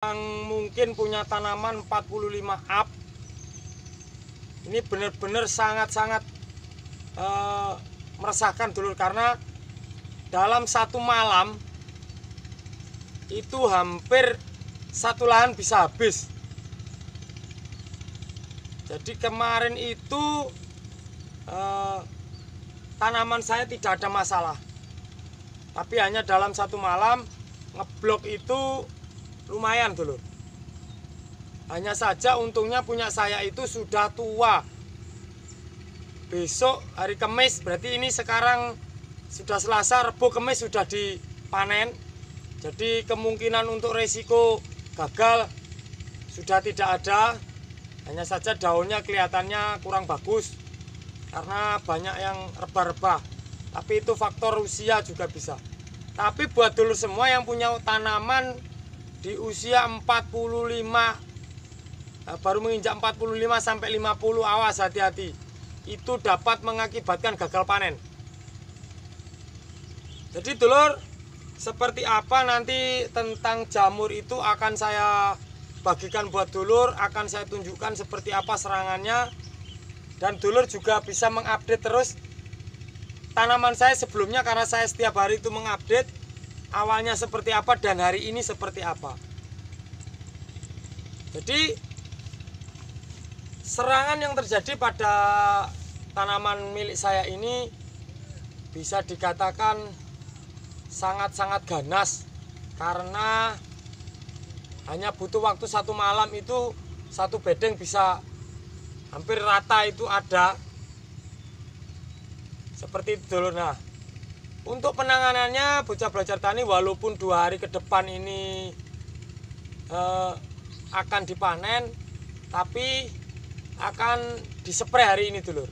yang mungkin punya tanaman 45 up ini benar-benar sangat-sangat e, meresahkan dulu karena dalam satu malam itu hampir satu lahan bisa habis jadi kemarin itu e, tanaman saya tidak ada masalah tapi hanya dalam satu malam ngeblok itu lumayan tuh hanya saja untungnya punya saya itu sudah tua besok hari kemis berarti ini sekarang sudah selasa rebu kemis sudah dipanen jadi kemungkinan untuk resiko gagal sudah tidak ada hanya saja daunnya kelihatannya kurang bagus karena banyak yang rebah-rebah tapi itu faktor usia juga bisa tapi buat dulu semua yang punya tanaman di usia 45 eh, baru menginjak 45 sampai 50 awas hati-hati itu dapat mengakibatkan gagal panen jadi dulur seperti apa nanti tentang jamur itu akan saya bagikan buat dulur akan saya tunjukkan seperti apa serangannya dan dulur juga bisa mengupdate terus tanaman saya sebelumnya karena saya setiap hari itu mengupdate awalnya seperti apa dan hari ini seperti apa. Jadi serangan yang terjadi pada tanaman milik saya ini bisa dikatakan sangat-sangat ganas karena hanya butuh waktu satu malam itu satu bedeng bisa hampir rata itu ada seperti itu dulu nah untuk penanganannya bocah belajar tani walaupun dua hari ke depan ini eh, akan dipanen tapi akan disepre hari ini dulur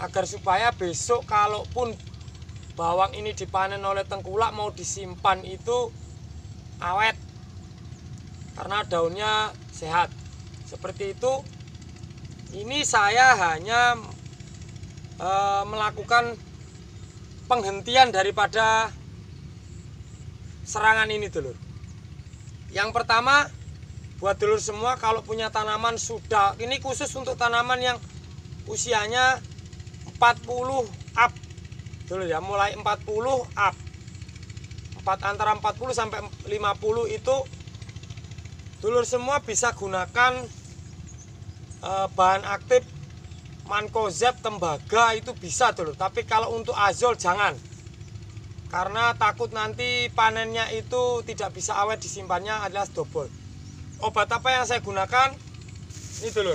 agar supaya besok kalaupun bawang ini dipanen oleh tengkulak mau disimpan itu awet karena daunnya sehat seperti itu ini saya hanya e, melakukan penghentian daripada serangan ini dulur yang pertama buat dulur semua kalau punya tanaman sudah ini khusus untuk tanaman yang usianya 40 up dulu ya mulai 40 up 4 antara 40 sampai 50 itu dulur semua bisa gunakan eh, bahan aktif mankosep tembaga itu bisa dulu tapi kalau untuk azol jangan karena takut nanti panennya itu tidak bisa awet disimpannya adalah dobol obat apa yang saya gunakan ini dulu.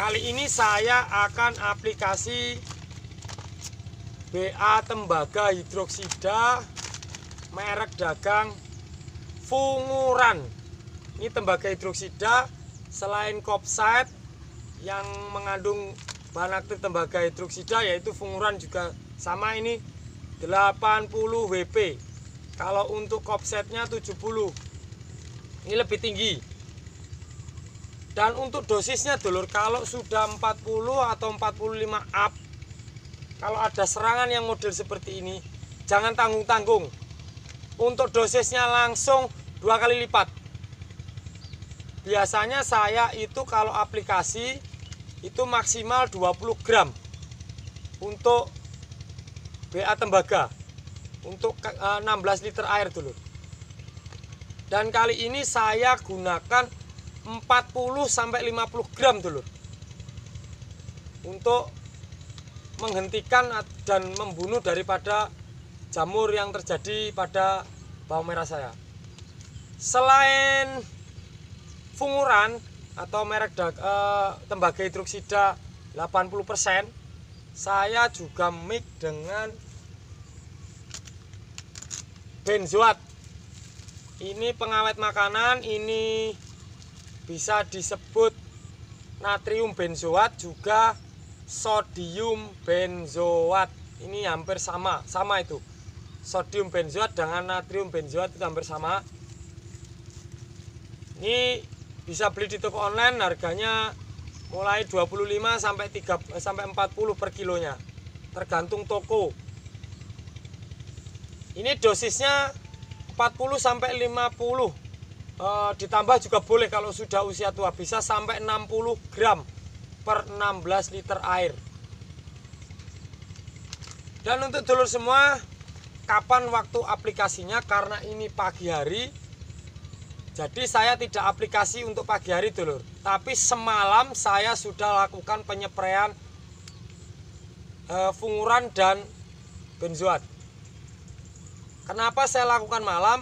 kali ini saya akan aplikasi BA tembaga hidroksida merek dagang Funguran ini tembaga hidroksida selain kopsite yang mengandung bahan aktif tembaga hidroksida yaitu funguran juga sama ini 80 WP kalau untuk kopsetnya 70 ini lebih tinggi dan untuk dosisnya dulur kalau sudah 40 atau 45 up kalau ada serangan yang model seperti ini jangan tanggung-tanggung untuk dosisnya langsung dua kali lipat biasanya saya itu kalau aplikasi itu maksimal 20 gram untuk BA tembaga untuk 16 eh, liter air dulu dan kali ini saya gunakan 40 sampai 50 gram dulu untuk menghentikan dan membunuh daripada jamur yang terjadi pada bawang merah saya selain funguran atau merek dag, eh, tembaga hidroksida 80% saya juga mix dengan benzoat ini pengawet makanan ini bisa disebut natrium benzoat juga sodium benzoat ini hampir sama sama itu sodium benzoat dengan natrium benzoat itu hampir sama ini bisa beli di toko online harganya mulai 25 sampai 3 eh, sampai 40 per kilonya tergantung toko ini dosisnya 40 sampai 50 e, eh, ditambah juga boleh kalau sudah usia tua bisa sampai 60 gram per 16 liter air dan untuk dulur semua kapan waktu aplikasinya karena ini pagi hari jadi saya tidak aplikasi untuk pagi hari dulur. Tapi semalam saya sudah lakukan penyepraian e, eh, funguran dan benzoat. Kenapa saya lakukan malam?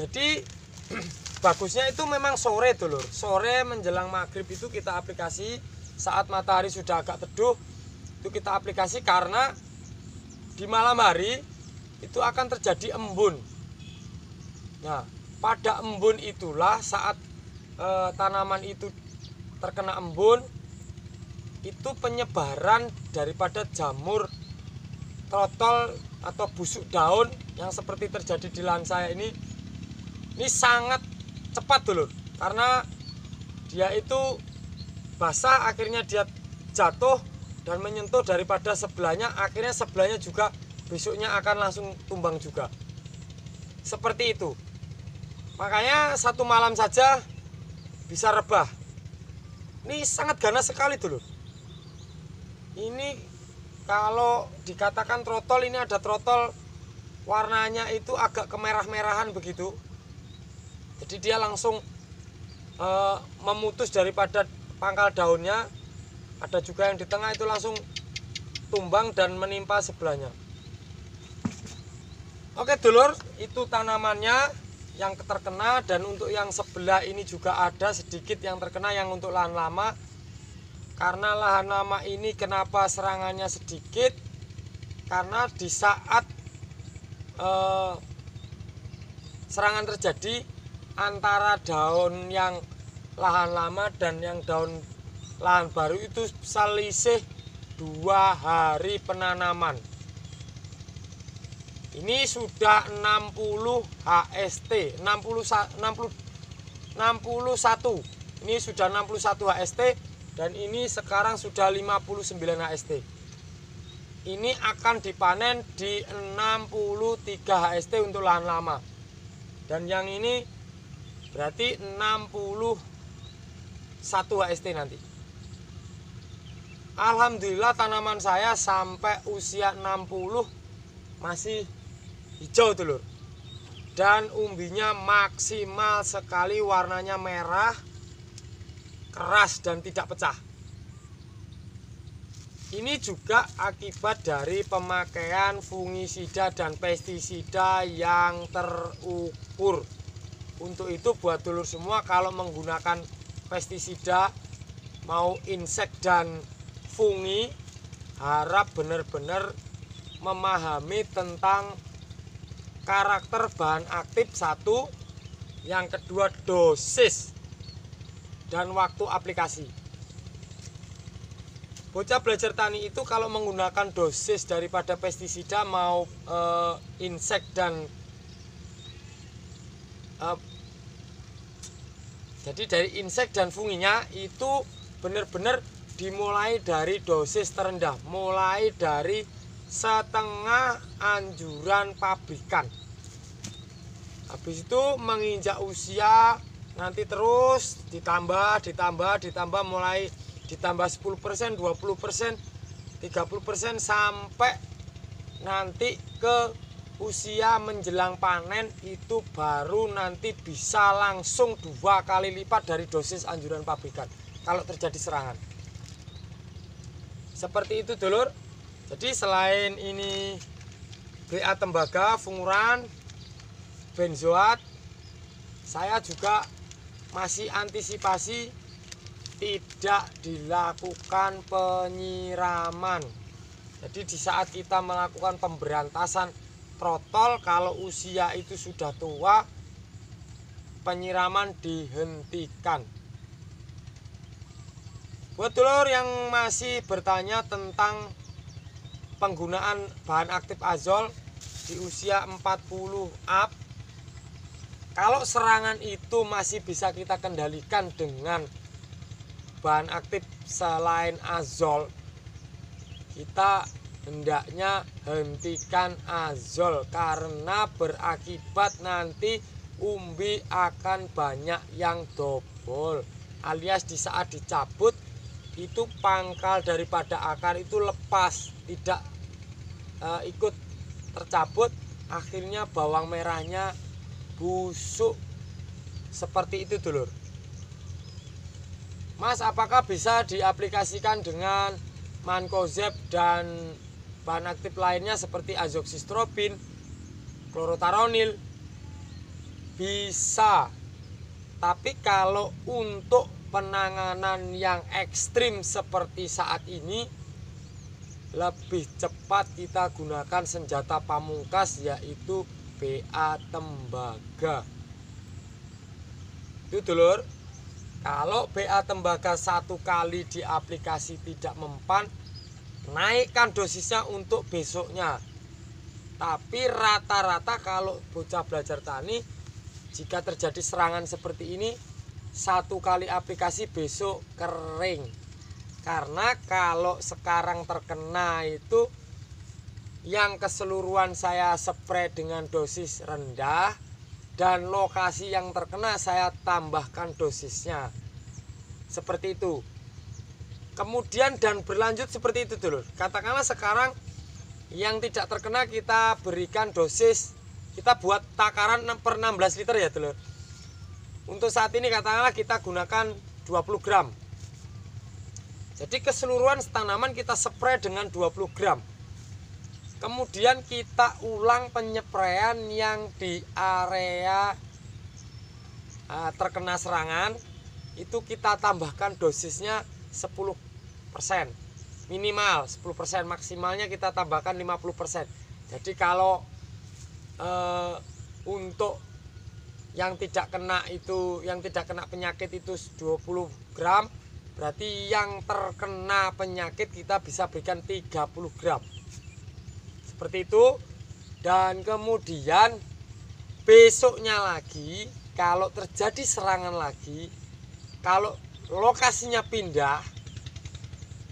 Jadi bagusnya itu memang sore dulur. Sore menjelang maghrib itu kita aplikasi saat matahari sudah agak teduh itu kita aplikasi karena di malam hari itu akan terjadi embun. Nah, pada embun itulah saat e, tanaman itu terkena embun itu penyebaran daripada jamur trotol atau busuk daun yang seperti terjadi di lahan saya ini ini sangat cepat dulu karena dia itu basah akhirnya dia jatuh dan menyentuh daripada sebelahnya akhirnya sebelahnya juga besoknya akan langsung tumbang juga seperti itu Makanya satu malam saja bisa rebah. Ini sangat ganas sekali dulu. Ini kalau dikatakan trotol ini ada trotol warnanya itu agak kemerah-merahan begitu. Jadi dia langsung e, memutus daripada pangkal daunnya. Ada juga yang di tengah itu langsung tumbang dan menimpa sebelahnya. Oke dulur, itu tanamannya yang terkena dan untuk yang sebelah ini juga ada sedikit yang terkena yang untuk lahan lama karena lahan lama ini kenapa serangannya sedikit karena di saat eh, serangan terjadi antara daun yang lahan lama dan yang daun lahan baru itu selisih dua hari penanaman ini sudah 60 HST 60 60 61 ini sudah 61 HST dan ini sekarang sudah 59 HST ini akan dipanen di 63 HST untuk lahan lama dan yang ini berarti 61 HST nanti Alhamdulillah tanaman saya sampai usia 60 masih hijau telur dan umbinya maksimal sekali warnanya merah keras dan tidak pecah ini juga akibat dari pemakaian fungisida dan pestisida yang terukur. Untuk itu buat dulur semua kalau menggunakan pestisida mau insek dan fungi harap benar-benar memahami tentang karakter bahan aktif satu yang kedua dosis dan waktu aplikasi bocah belajar tani itu kalau menggunakan dosis daripada pestisida mau e, insek dan e, jadi dari insek dan funginya itu benar-benar dimulai dari dosis terendah mulai dari setengah anjuran pabrikan habis itu menginjak usia nanti terus ditambah ditambah ditambah mulai ditambah 10% 20% 30% sampai nanti ke usia menjelang panen itu baru nanti bisa langsung dua kali lipat dari dosis anjuran pabrikan kalau terjadi serangan seperti itu dulur jadi selain ini BA tembaga, funguran, benzoat, saya juga masih antisipasi tidak dilakukan penyiraman. Jadi di saat kita melakukan pemberantasan protol kalau usia itu sudah tua penyiraman dihentikan. Buat telur yang masih bertanya tentang penggunaan bahan aktif azol di usia 40 up kalau serangan itu masih bisa kita kendalikan dengan bahan aktif selain azol kita hendaknya hentikan azol karena berakibat nanti umbi akan banyak yang dobol alias di saat dicabut itu pangkal daripada akar itu lepas tidak uh, ikut tercabut akhirnya bawang merahnya busuk seperti itu dulur Mas apakah bisa diaplikasikan dengan mankozeb dan bahan aktif lainnya seperti azoxystrobin klorotaronil bisa tapi kalau untuk penanganan yang ekstrim seperti saat ini lebih cepat kita gunakan senjata pamungkas yaitu BA tembaga itu dulur kalau BA tembaga satu kali di aplikasi tidak mempan naikkan dosisnya untuk besoknya tapi rata-rata kalau bocah belajar tani jika terjadi serangan seperti ini satu kali aplikasi besok kering karena kalau sekarang terkena itu yang keseluruhan saya spray dengan dosis rendah dan lokasi yang terkena saya tambahkan dosisnya. Seperti itu. Kemudian dan berlanjut seperti itu dulu. Katakanlah sekarang yang tidak terkena kita berikan dosis kita buat takaran per 16 liter ya dulu. untuk saat ini katakanlah kita gunakan 20 gram jadi keseluruhan tanaman kita spray dengan 20 gram. Kemudian kita ulang penyepraian yang di area uh, terkena serangan itu kita tambahkan dosisnya 10% minimal 10% maksimalnya kita tambahkan 50% jadi kalau uh, untuk yang tidak kena itu yang tidak kena penyakit itu 20 gram Berarti yang terkena penyakit kita bisa berikan 30 gram. Seperti itu. Dan kemudian besoknya lagi kalau terjadi serangan lagi, kalau lokasinya pindah,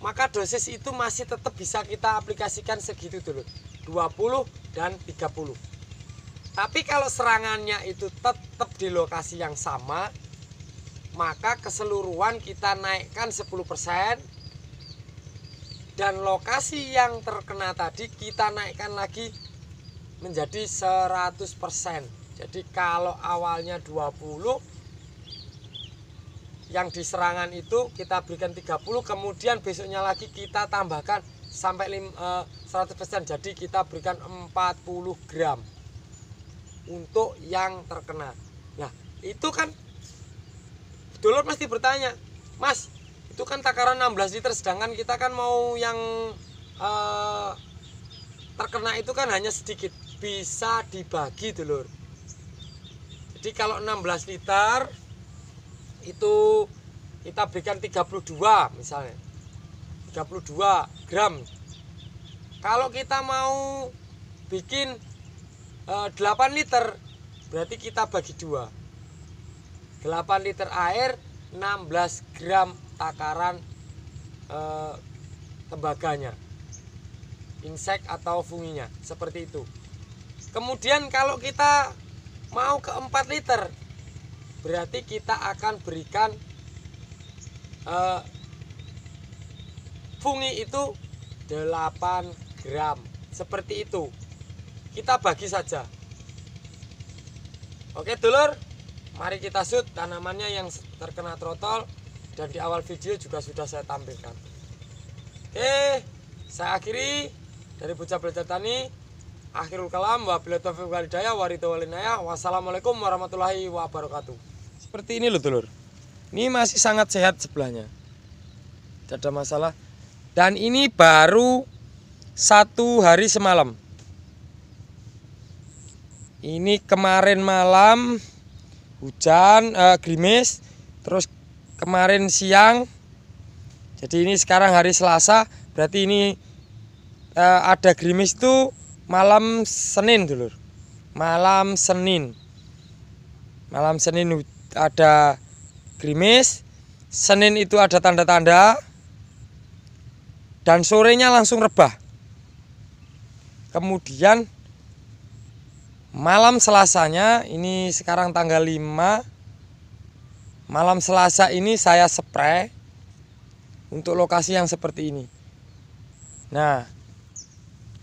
maka dosis itu masih tetap bisa kita aplikasikan segitu dulu. 20 dan 30. Tapi kalau serangannya itu tetap di lokasi yang sama, maka keseluruhan kita naikkan 10% dan lokasi yang terkena tadi kita naikkan lagi menjadi 100% jadi kalau awalnya 20 yang diserangan itu kita berikan 30 kemudian besoknya lagi kita tambahkan sampai 100% eh, jadi kita berikan 40 gram untuk yang terkena nah itu kan Dulur pasti bertanya, Mas, itu kan takaran 16 liter, sedangkan kita kan mau yang uh, terkena itu kan hanya sedikit, bisa dibagi dulur. Jadi kalau 16 liter itu kita berikan 32 misalnya, 32 gram. Kalau kita mau bikin uh, eh, 8 liter berarti kita bagi dua 8 liter air 16 gram takaran e, tembaganya insek atau funginya seperti itu kemudian kalau kita mau ke 4 liter berarti kita akan berikan e, fungi itu 8 gram seperti itu kita bagi saja oke dulur Mari kita shoot tanamannya yang terkena trotol dan di awal video juga sudah saya tampilkan. Oke, saya akhiri dari Bocah Belajar Tani. Akhirul kalam, Wassalamualaikum warahmatullahi wabarakatuh. Seperti ini loh dulur. Ini masih sangat sehat sebelahnya. Tidak ada masalah. Dan ini baru satu hari semalam. Ini kemarin malam hujan uh, gerimis terus kemarin siang jadi ini sekarang hari Selasa berarti ini uh, ada gerimis itu malam Senin dulu malam Senin malam Senin ada gerimis Senin itu ada tanda-tanda dan sorenya langsung rebah kemudian malam selasanya ini sekarang tanggal 5 malam selasa ini saya spray untuk lokasi yang seperti ini nah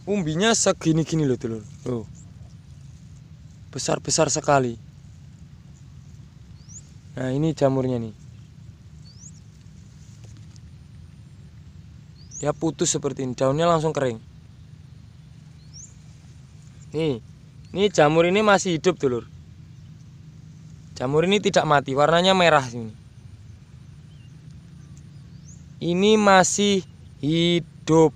umbinya segini-gini loh tuh loh besar-besar sekali nah ini jamurnya nih dia putus seperti ini daunnya langsung kering nih ini jamur ini masih hidup, dulur. Jamur ini tidak mati, warnanya merah ini. Ini masih hidup.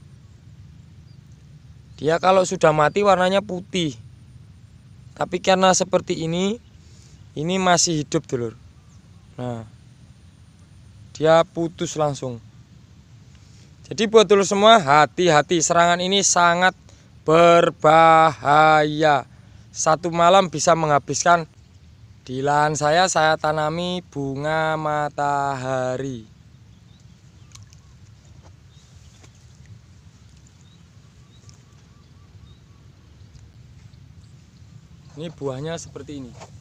Dia kalau sudah mati warnanya putih. Tapi karena seperti ini, ini masih hidup, dulur. Nah. Dia putus langsung. Jadi buat dulur semua hati-hati serangan ini sangat berbahaya satu malam bisa menghabiskan di lahan saya saya tanami bunga matahari ini buahnya seperti ini